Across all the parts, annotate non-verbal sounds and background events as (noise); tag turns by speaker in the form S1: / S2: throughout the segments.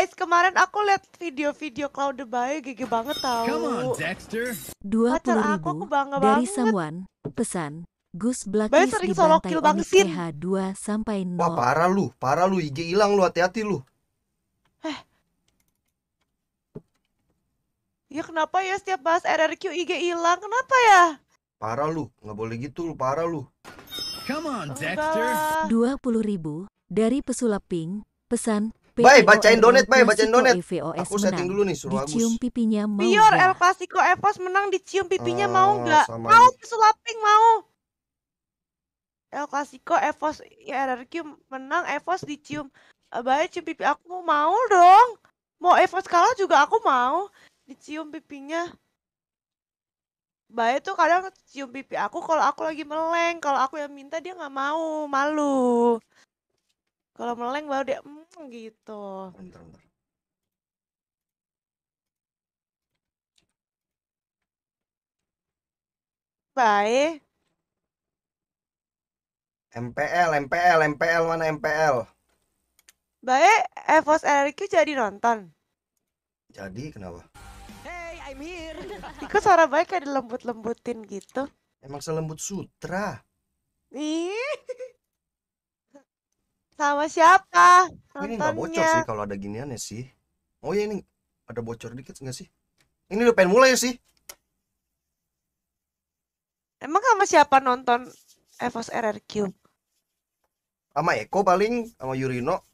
S1: guys, kemarin aku lihat video-video Cloud the Bay gigi banget tau. Dua puluh ribu aku, aku dari banget. someone pesan Gus Blacklist di solo kill Bang 2 sampai 0. Wah, parah lu, parah lu IG hilang lu hati-hati lu. Eh. Ya kenapa ya setiap bahas RRQ IG hilang? Kenapa ya? Parah lu, nggak boleh gitu lu, parah lu. Come on, Dexter. 20 ribu dari pesulap pink pesan Bay, bacain donet, Bay, bacain donet. Aku setting dulu nih suruh Agus. Dicium pipinya mau. Biar El Clasico Evos menang dicium pipinya ah, mau nggak? Mau pesulaping mau. El Clasico Evos ya, RRQ menang Evos dicium. Eh, Bay cium pipi aku mau dong. Mau Evos kalah juga aku mau dicium pipinya. Bay tuh kadang cium pipi aku kalau aku lagi meleng, kalau aku yang minta dia nggak mau, malu. Kalau meleng baru dia mm, gitu. Bentar, bentar. Bye. MPL, MPL, MPL mana MPL? Baik, Evos RRQ jadi nonton. Jadi kenapa? Hey, I'm here. ikut (laughs) suara baik kayak dilembut-lembutin gitu. Emang selembut sutra. Ih. (laughs) Sama siapa? Ini nggak bocor sih kalau ada giniannya sih. Oh ya ini ada bocor dikit nggak sih? Ini udah pengen mulai sih. Emang sama siapa nonton Evos RRQ? Sama Eko paling, sama Yurino.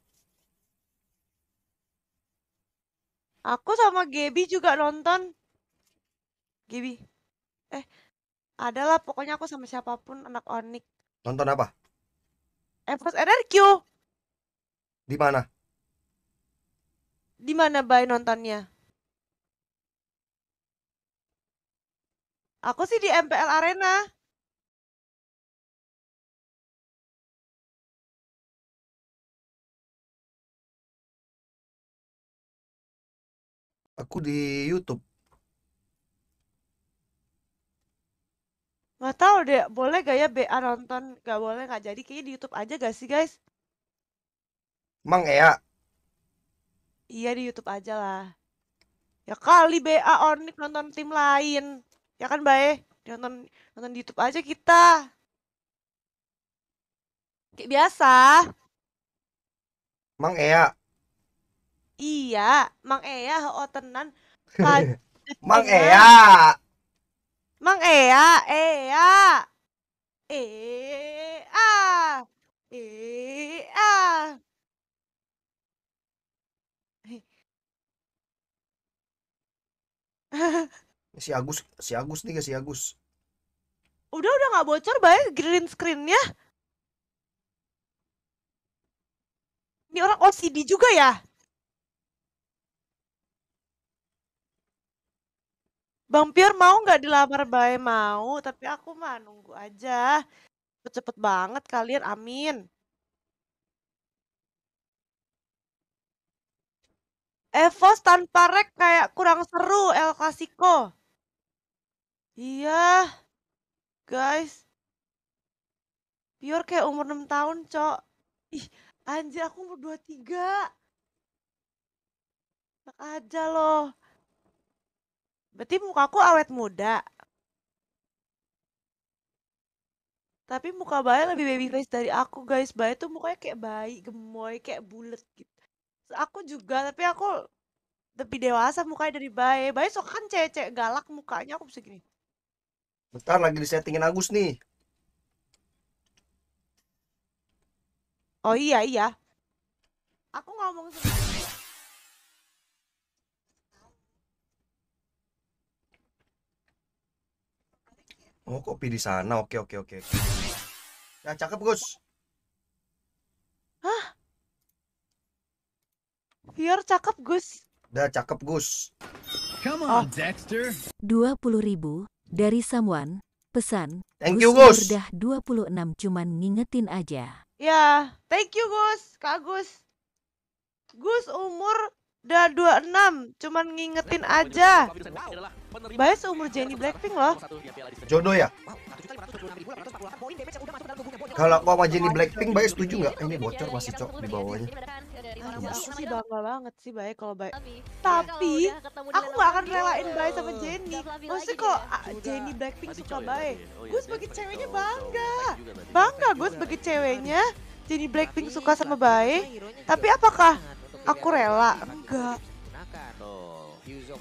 S1: Aku sama Gebi juga nonton. Gebi. Eh, adalah pokoknya aku sama siapapun anak Onik. Nonton apa? Evos RRQ. Di mana? Di mana Bay nontonnya? Aku sih di MPL Arena. Aku di YouTube. Gak tau deh, boleh gak ya BA nonton? Gak boleh, gak jadi. Kayaknya di YouTube aja gak sih guys? Mang Ea. Iya di YouTube aja lah. Ya kali BA ah, Ornik nonton tim lain. Ya kan, Bae? Nonton nonton di YouTube aja kita. Kayak biasa. Mang Ea. Iya, Mang Ea oh tenan.
S2: (laughs) Mang Ea.
S1: Mang Ea, Ea. Ea. Ea. (laughs) si Agus si Agus nih si Agus udah udah nggak bocor baik green screen ya. ini orang OCD juga ya Bang Pior mau nggak dilamar bay mau, tapi aku mah nunggu aja. Cepet-cepet banget kalian, amin. Evos tanpa rek kayak kurang seru El Clasico. Iya. Guys. Pior kayak umur 6 tahun, Cok. Ih, anjir aku umur 23. Enak aja loh. Berarti mukaku awet muda. Tapi muka Bayi lebih baby face dari aku, guys. Bayi tuh mukanya kayak bayi, gemoy, kayak bulat gitu. Aku juga, tapi aku lebih dewasa mukanya dari bayi bayi sok kan cewek-cewek galak mukanya aku bisa gini. Bentar lagi di disettingin Agus nih. Oh iya iya. Aku ngomong sama Oh kopi di sana. Oke oke oke. Ya cakep Gus. Fior cakep Gus. Dah cakep Gus. Come on, oh. Dexter. 20 ribu dari someone. Pesan. Thank you Gus. Udah 26 cuman ngingetin aja. Ya, thank you Gus. Kak Gus. Gus umur udah 26 cuman ngingetin aja Baik seumur Jenny Blackpink loh jodoh ya kalau kau sama Jenny Blackpink Baik setuju nggak ini bocor masih cok di bawahnya ya, aku sih bangga banget sih baik kalau baik Tapi, aku gak akan relain baik sama Jenny. Maksudnya kok Jenny Blackpink suka baik, oh iya, gue sebagai ceweknya bangga. Bangga gue sebagai ceweknya. Jenny Blackpink suka sama baik. tapi apakah aku rela? Enggak.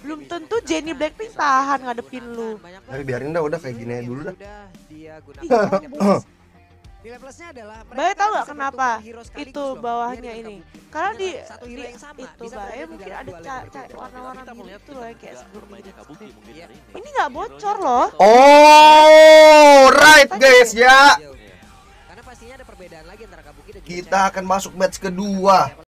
S1: Belum tentu Jenny Blackpink tahan ngadepin lu. Tapi biarin dah udah kayak gini dulu dah. (laughs) Nilai plusnya adalah tahu enggak kenapa itu bawahnya ini? Karena di satu di, yang sama itu Bayu mungkin ada warna-warna biru loh kayak sebelum ini. Iya. gak bocor loh. Oh, right guys ya. Iya, iya. Karena pastinya ada perbedaan lagi antara Kabuki dan Kita akan masuk match kedua.